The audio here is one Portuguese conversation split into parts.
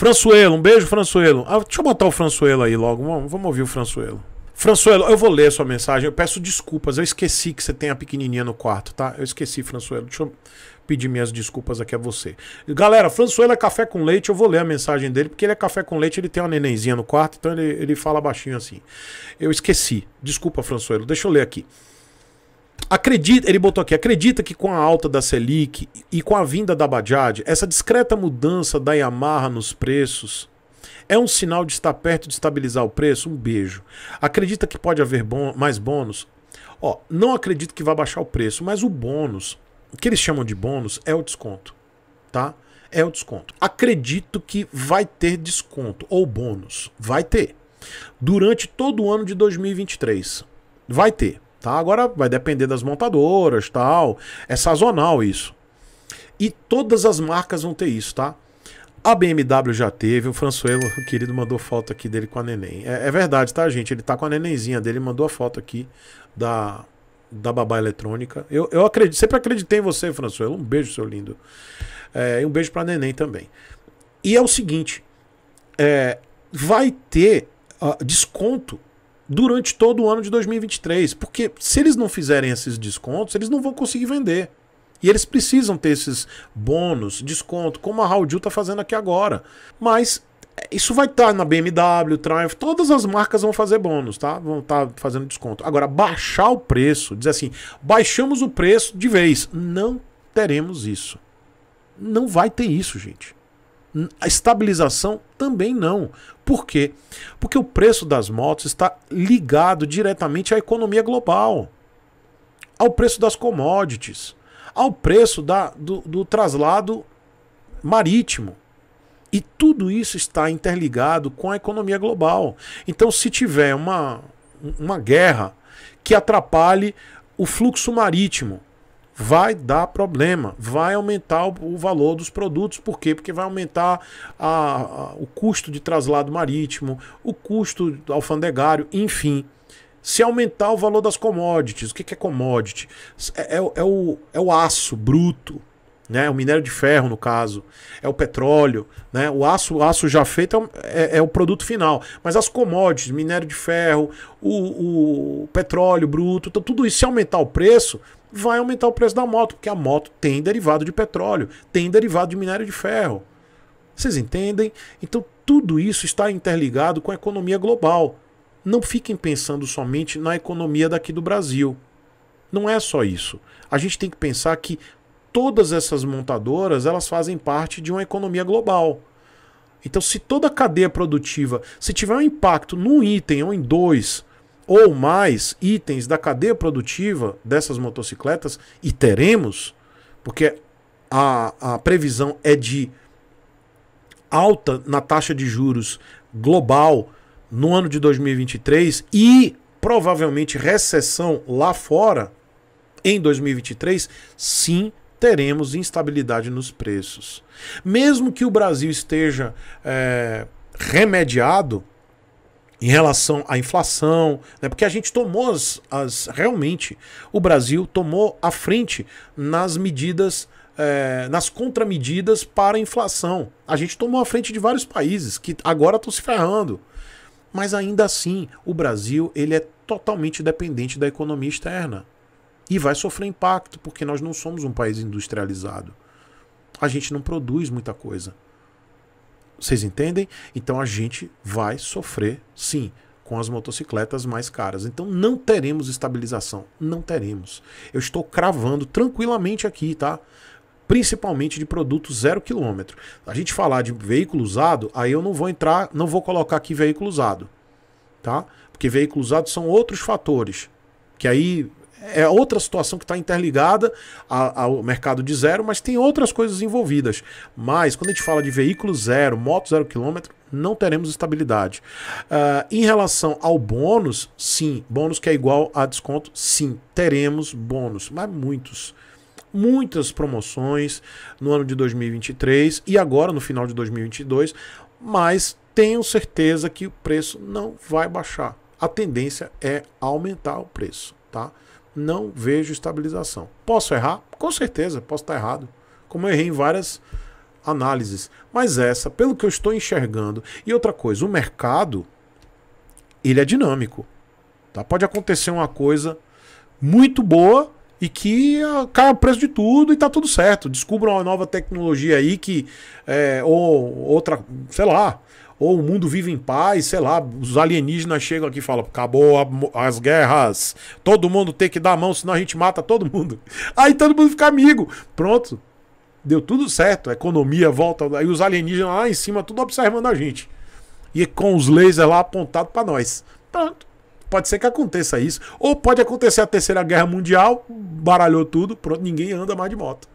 Françoelo, um beijo, Françoelo. Ah, deixa eu botar o Françoelo aí logo. Vamos, vamos ouvir o Françoelo. Françoelo, eu vou ler sua mensagem. Eu peço desculpas. Eu esqueci que você tem a pequenininha no quarto, tá? Eu esqueci, Françoelo. Deixa eu pedir minhas desculpas aqui a você. Galera, Françoelo é café com leite. Eu vou ler a mensagem dele, porque ele é café com leite. Ele tem uma nenenzinha no quarto, então ele, ele fala baixinho assim. Eu esqueci. Desculpa, Françoelo. Deixa eu ler aqui. Acredita, ele botou aqui, acredita que com a alta da Selic e com a vinda da Bajaj, essa discreta mudança da Yamaha nos preços é um sinal de estar perto de estabilizar o preço? Um beijo. Acredita que pode haver mais bônus? Ó, não acredito que vai baixar o preço, mas o bônus, o que eles chamam de bônus é o desconto, tá? É o desconto. Acredito que vai ter desconto ou bônus, vai ter. Durante todo o ano de 2023, vai ter. Tá? Agora vai depender das montadoras, tal. É sazonal isso. E todas as marcas vão ter isso, tá? A BMW já teve, o François, o querido, mandou foto aqui dele com a neném. É, é, verdade, tá, gente? Ele tá com a nenenzinha dele, mandou a foto aqui da, da babá eletrônica. Eu, eu acredito, sempre acreditei em você, François. Um beijo, seu lindo. É, e um beijo pra neném também. E é o seguinte: é, vai ter uh, desconto durante todo o ano de 2023. Porque se eles não fizerem esses descontos, eles não vão conseguir vender. E eles precisam ter esses bônus, desconto, como a Raudil está fazendo aqui agora. Mas é, isso vai estar tá na BMW, Triumph, todas as marcas vão fazer bônus, tá? Vão estar tá fazendo desconto. Agora, baixar o preço, dizer assim, baixamos o preço de vez. Não teremos isso. Não vai ter isso, gente. A estabilização também não. Por quê? Porque o preço das motos está ligado diretamente à economia global, ao preço das commodities, ao preço da, do, do traslado marítimo. E tudo isso está interligado com a economia global. Então, se tiver uma, uma guerra que atrapalhe o fluxo marítimo, vai dar problema, vai aumentar o, o valor dos produtos. Por quê? Porque vai aumentar a, a, o custo de traslado marítimo, o custo alfandegário, enfim. Se aumentar o valor das commodities, o que, que é commodity? É, é, é, o, é o aço bruto, né? O minério de ferro, no caso, é o petróleo, né? O aço, o aço já feito é, é, é, o produto final. Mas as commodities, minério de ferro, o, o petróleo bruto, então tudo isso, se aumentar o preço, vai aumentar o preço da moto, porque a moto tem derivado de petróleo, tem derivado de minério de ferro. Vocês entendem? Então tudo isso está interligado com a economia global. Não fiquem pensando somente na economia daqui do Brasil. Não é só isso. A gente tem que pensar que todas essas montadoras elas fazem parte de uma economia global. Então, se toda a cadeia produtiva, se tiver um impacto num item ou em dois ou mais itens da cadeia produtiva dessas motocicletas, e teremos, porque a, a previsão é de alta na taxa de juros global no ano de 2023 e provavelmente recessão lá fora em 2023, sim, teremos instabilidade nos preços. Mesmo que o Brasil esteja é, remediado em relação à inflação, né, porque a gente tomou as, as, realmente o Brasil tomou a frente nas medidas é, nas contramedidas para a inflação. A gente tomou a frente de vários países que agora estão se ferrando. Mas ainda assim, o Brasil ele é totalmente dependente da economia externa. E vai sofrer impacto, porque nós não somos um país industrializado. A gente não produz muita coisa. Vocês entendem? Então a gente vai sofrer, sim, com as motocicletas mais caras. Então não teremos estabilização. Não teremos. Eu estou cravando tranquilamente aqui, tá? principalmente de produto zero quilômetro. A gente falar de veículo usado, aí eu não vou entrar, não vou colocar aqui veículo usado, tá? Porque veículo usado são outros fatores, que aí é outra situação que está interligada ao mercado de zero, mas tem outras coisas envolvidas. Mas quando a gente fala de veículo zero, moto zero quilômetro, não teremos estabilidade. Uh, em relação ao bônus, sim, bônus que é igual a desconto, sim, teremos bônus, mas muitos. Muitas promoções no ano de 2023 e agora no final de 2022, mas tenho certeza que o preço não vai baixar. A tendência é aumentar o preço, tá? não vejo estabilização. Posso errar? Com certeza, posso estar errado. Como eu errei em várias análises. Mas essa, pelo que eu estou enxergando. E outra coisa, o mercado, ele é dinâmico. Tá? Pode acontecer uma coisa muito boa e que ah, cai o preço de tudo e tá tudo certo. descubra uma nova tecnologia aí que. É, ou outra, sei lá, ou o mundo vive em paz, sei lá, os alienígenas chegam aqui e falam: acabou a, as guerras, todo mundo tem que dar a mão, senão a gente mata todo mundo. Aí todo mundo fica amigo. Pronto. Deu tudo certo, a economia volta, aí os alienígenas lá em cima, tudo observando a gente. E com os lasers lá apontados para nós. Pronto. Pode ser que aconteça isso. Ou pode acontecer a Terceira Guerra Mundial, baralhou tudo, pronto, ninguém anda mais de moto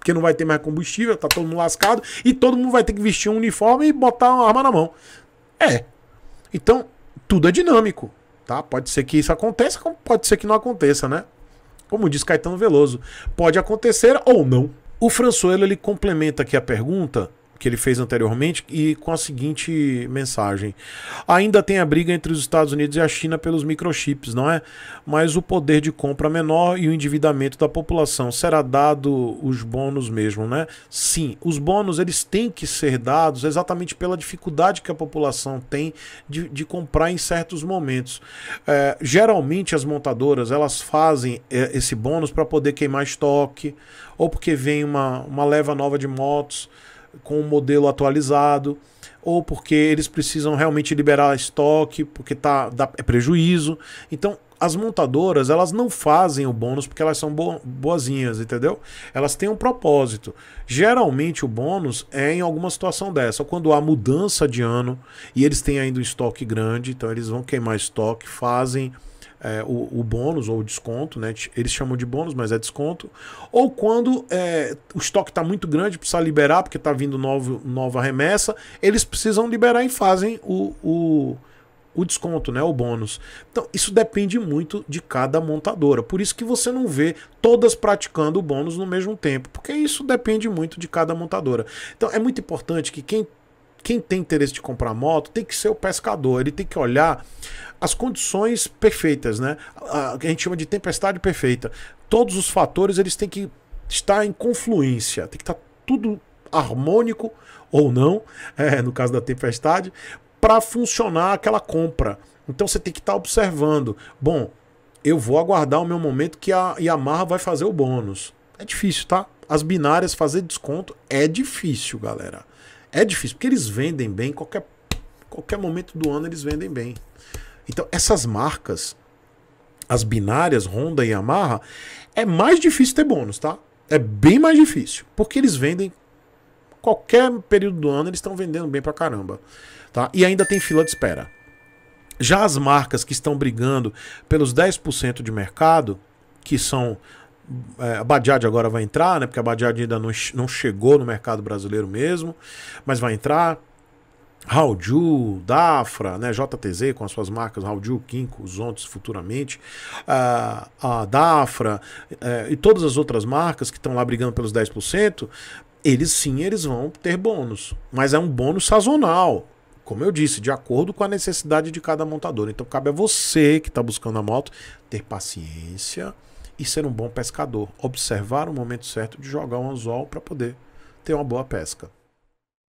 porque não vai ter mais combustível, tá todo mundo lascado, e todo mundo vai ter que vestir um uniforme e botar uma arma na mão. É. Então, tudo é dinâmico, tá? Pode ser que isso aconteça, como pode ser que não aconteça, né? Como diz Caetano Veloso, pode acontecer ou não. O Françoelo ele complementa aqui a pergunta que ele fez anteriormente e com a seguinte mensagem: ainda tem a briga entre os Estados Unidos e a China pelos microchips, não é? Mas o poder de compra menor e o endividamento da população será dado os bônus mesmo, né? Sim, os bônus eles têm que ser dados exatamente pela dificuldade que a população tem de, de comprar em certos momentos. É, geralmente as montadoras elas fazem é, esse bônus para poder queimar estoque ou porque vem uma, uma leva nova de motos com o modelo atualizado, ou porque eles precisam realmente liberar estoque, porque tá, dá, é prejuízo. Então, as montadoras, elas não fazem o bônus porque elas são boazinhas, entendeu? Elas têm um propósito. Geralmente o bônus é em alguma situação dessa, quando há mudança de ano e eles têm ainda um estoque grande, então eles vão queimar estoque, fazem é, o, o, bônus ou o desconto, né? Eles chamam de bônus, mas é desconto. Ou quando é, o estoque está muito grande, precisa liberar, porque está vindo novo, nova remessa, eles precisam liberar e fazem o, o o desconto, né, o bônus. Então, isso depende muito de cada montadora. Por isso que você não vê todas praticando o bônus no mesmo tempo, porque isso depende muito de cada montadora. Então, é muito importante que quem quem tem interesse de comprar moto tem que ser o pescador, ele tem que olhar as condições perfeitas, né? A, a gente chama de tempestade perfeita. Todos os fatores eles têm que estar em confluência, tem que estar tá tudo harmônico ou não, é, no caso da tempestade, para funcionar aquela compra. Então você tem que estar tá observando. Bom, eu vou aguardar o meu momento que a Yamaha vai fazer o bônus. É difícil, tá? As binárias fazer desconto é difícil, galera. É difícil, porque eles vendem bem, qualquer, qualquer momento do ano eles vendem bem. Então, essas marcas, as binárias, Honda e Yamaha, é mais difícil ter bônus, tá? É bem mais difícil, porque eles vendem qualquer período do ano, eles estão vendendo bem pra caramba, tá? E ainda tem fila de espera. Já as marcas que estão brigando pelos 10% de mercado, que são é, a Badiad agora vai entrar, né? Porque a Badiad ainda não, não chegou no mercado brasileiro mesmo, mas vai entrar. Raulju, Dafra, né, JTZ com as suas marcas Raulju, Kinko, Zontes futuramente, uh, a Dafra uh, e todas as outras marcas que estão lá brigando pelos 10%, eles sim eles vão ter bônus, mas é um bônus sazonal, como eu disse, de acordo com a necessidade de cada montador. Então cabe a você que está buscando a moto ter paciência, e ser um bom pescador, observar o momento certo de jogar um anzol para poder ter uma boa pesca.